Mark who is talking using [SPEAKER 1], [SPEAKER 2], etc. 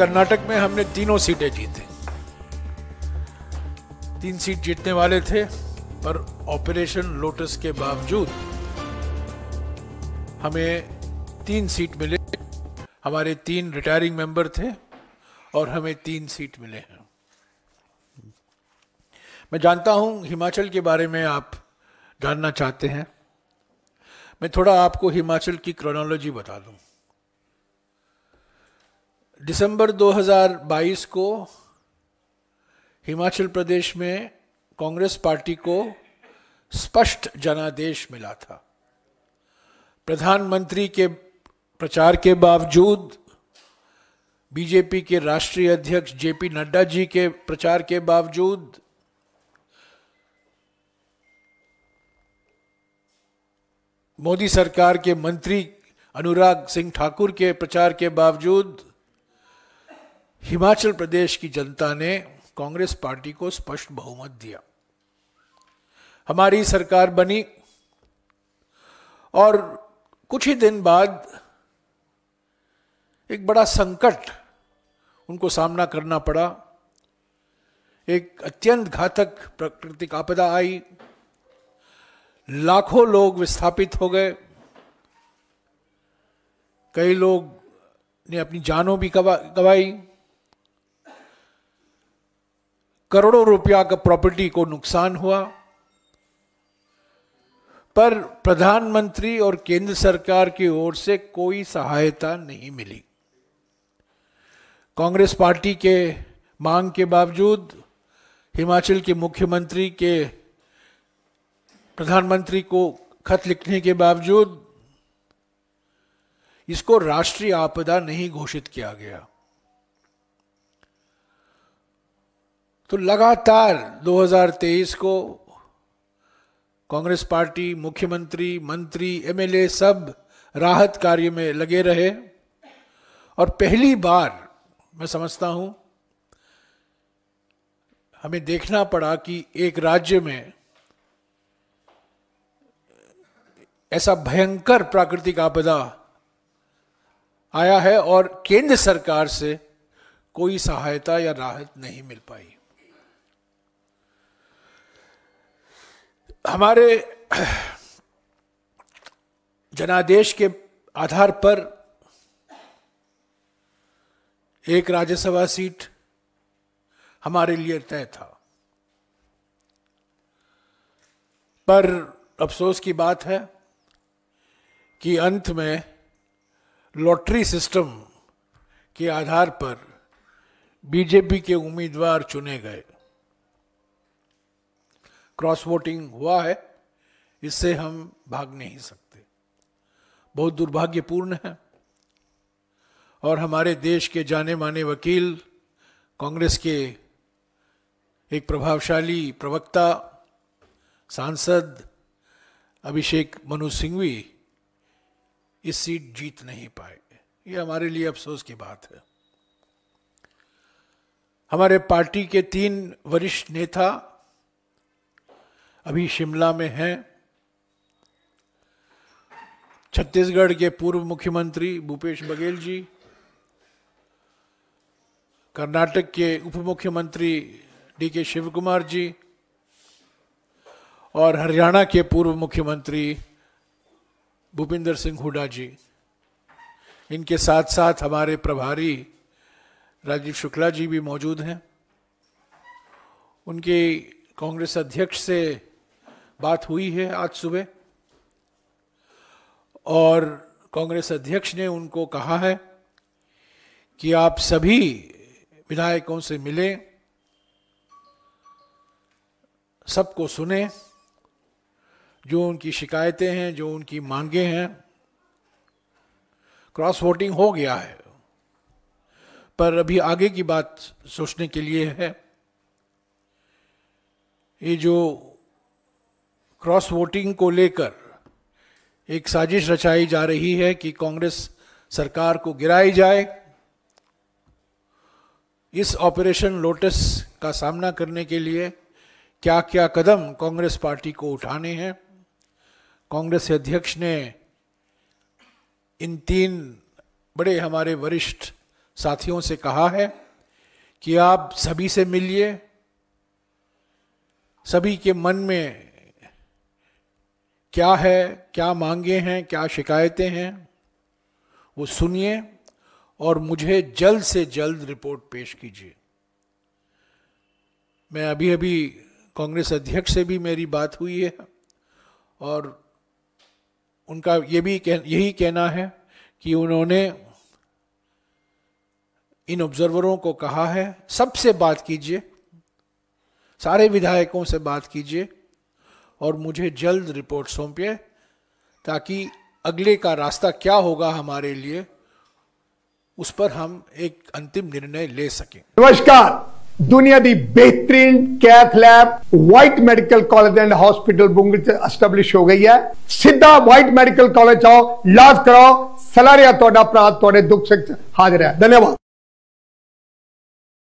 [SPEAKER 1] कर्नाटक में हमने तीनों सीटें जीती तीन सीट जीतने वाले थे पर ऑपरेशन लोटस के बावजूद हमें तीन सीट मिले हमारे तीन रिटायरिंग मेंबर थे और हमें तीन सीट मिले हैं मैं जानता हूं हिमाचल के बारे में आप जानना चाहते हैं मैं थोड़ा आपको हिमाचल की क्रोनोलॉजी बता दूं दिसंबर 2022 को हिमाचल प्रदेश में कांग्रेस पार्टी को स्पष्ट जनादेश मिला था प्रधानमंत्री के प्रचार के बावजूद बीजेपी के राष्ट्रीय अध्यक्ष जेपी नड्डा जी के प्रचार के बावजूद मोदी सरकार के मंत्री अनुराग सिंह ठाकुर के प्रचार के बावजूद हिमाचल प्रदेश की जनता ने कांग्रेस पार्टी को स्पष्ट बहुमत दिया हमारी सरकार बनी और कुछ ही दिन बाद एक बड़ा संकट उनको सामना करना पड़ा एक अत्यंत घातक प्राकृतिक आपदा आई लाखों लोग विस्थापित हो गए कई लोग ने अपनी जानों भी गवाई कवा, करोड़ों रुपया का प्रॉपर्टी को नुकसान हुआ पर प्रधानमंत्री और केंद्र सरकार की ओर से कोई सहायता नहीं मिली कांग्रेस पार्टी के मांग के बावजूद हिमाचल के मुख्यमंत्री के प्रधानमंत्री को खत लिखने के बावजूद इसको राष्ट्रीय आपदा नहीं घोषित किया गया तो लगातार 2023 को कांग्रेस पार्टी मुख्यमंत्री मंत्री एमएलए सब राहत कार्य में लगे रहे और पहली बार मैं समझता हूं हमें देखना पड़ा कि एक राज्य में ऐसा भयंकर प्राकृतिक आपदा आया है और केंद्र सरकार से कोई सहायता या राहत नहीं मिल पाई हमारे जनादेश के आधार पर एक राज्यसभा सीट हमारे लिए तय था पर अफसोस की बात है कि अंत में लॉटरी सिस्टम के आधार पर बीजेपी के उम्मीदवार चुने गए क्रॉस वोटिंग हुआ है इससे हम भाग नहीं सकते बहुत दुर्भाग्यपूर्ण है और हमारे देश के जाने माने वकील कांग्रेस के एक प्रभावशाली प्रवक्ता सांसद अभिषेक मनु सिंघवी इस सीट जीत नहीं पाए ये हमारे लिए अफसोस की बात है हमारे पार्टी के तीन वरिष्ठ नेता अभी शिमला में हैं छत्तीसगढ़ के पूर्व मुख्यमंत्री भूपेश बघेल जी कर्नाटक के उप मुख्यमंत्री डी के शिव कुमार जी और हरियाणा के पूर्व मुख्यमंत्री भूपिंदर सिंह हुडा जी इनके साथ साथ हमारे प्रभारी राजीव शुक्ला जी भी मौजूद हैं उनके कांग्रेस अध्यक्ष से बात हुई है आज सुबह और कांग्रेस अध्यक्ष ने उनको कहा है कि आप सभी विधायकों से मिले सबको सुने जो उनकी शिकायतें हैं जो उनकी मांगे हैं क्रॉस वोटिंग हो गया है पर अभी आगे की बात सोचने के लिए है ये जो क्रॉस वोटिंग को लेकर एक साजिश रचाई जा रही है कि कांग्रेस सरकार को गिराई जाए इस ऑपरेशन लोटस का सामना करने के लिए क्या क्या कदम कांग्रेस पार्टी को उठाने हैं कांग्रेस अध्यक्ष ने इन तीन बड़े हमारे वरिष्ठ साथियों से कहा है कि आप सभी से मिलिए सभी के मन में क्या है क्या मांगे हैं क्या शिकायतें हैं वो सुनिए और मुझे जल्द से जल्द रिपोर्ट पेश कीजिए मैं अभी अभी कांग्रेस अध्यक्ष से भी मेरी बात हुई है और उनका ये भी कह, यही कहना है कि उन्होंने इन ऑब्जर्वरों को कहा है सबसे बात कीजिए सारे विधायकों से बात कीजिए और मुझे जल्द रिपोर्ट सौंपिए ताकि अगले का रास्ता क्या होगा हमारे लिए उस पर हम एक अंतिम निर्णय ले सके नमस्कार दुनिया की बेहतरीन cath lab white medical college and hospital बुंगलिश एस्टेब्लिश हो गई है सीधा व्हाइट मेडिकल कॉलेज आओ इलाज कराओ सलारिया थोड़ा दुख से हाजिर है धन्यवाद